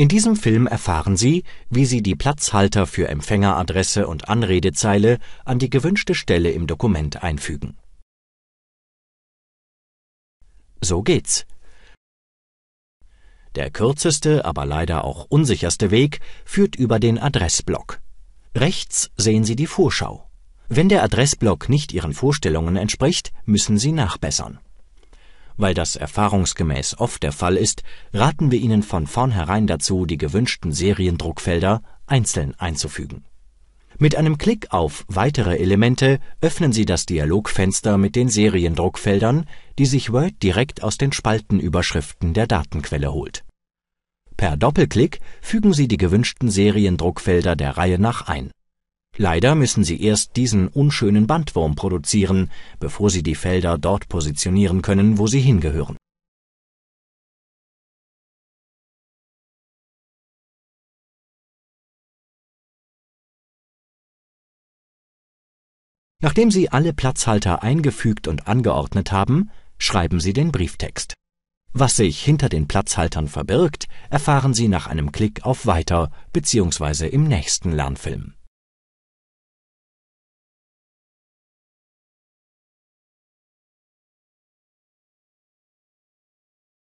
In diesem Film erfahren Sie, wie Sie die Platzhalter für Empfängeradresse und Anredezeile an die gewünschte Stelle im Dokument einfügen. So geht's. Der kürzeste, aber leider auch unsicherste Weg führt über den Adressblock. Rechts sehen Sie die Vorschau. Wenn der Adressblock nicht Ihren Vorstellungen entspricht, müssen Sie nachbessern weil das erfahrungsgemäß oft der Fall ist, raten wir Ihnen von vornherein dazu, die gewünschten Seriendruckfelder einzeln einzufügen. Mit einem Klick auf Weitere Elemente öffnen Sie das Dialogfenster mit den Seriendruckfeldern, die sich Word direkt aus den Spaltenüberschriften der Datenquelle holt. Per Doppelklick fügen Sie die gewünschten Seriendruckfelder der Reihe nach ein Leider müssen sie erst diesen unschönen Bandwurm produzieren, bevor sie die Felder dort positionieren können, wo sie hingehören. Nachdem Sie alle Platzhalter eingefügt und angeordnet haben, schreiben Sie den Brieftext. Was sich hinter den Platzhaltern verbirgt, erfahren Sie nach einem Klick auf Weiter bzw. im nächsten Lernfilm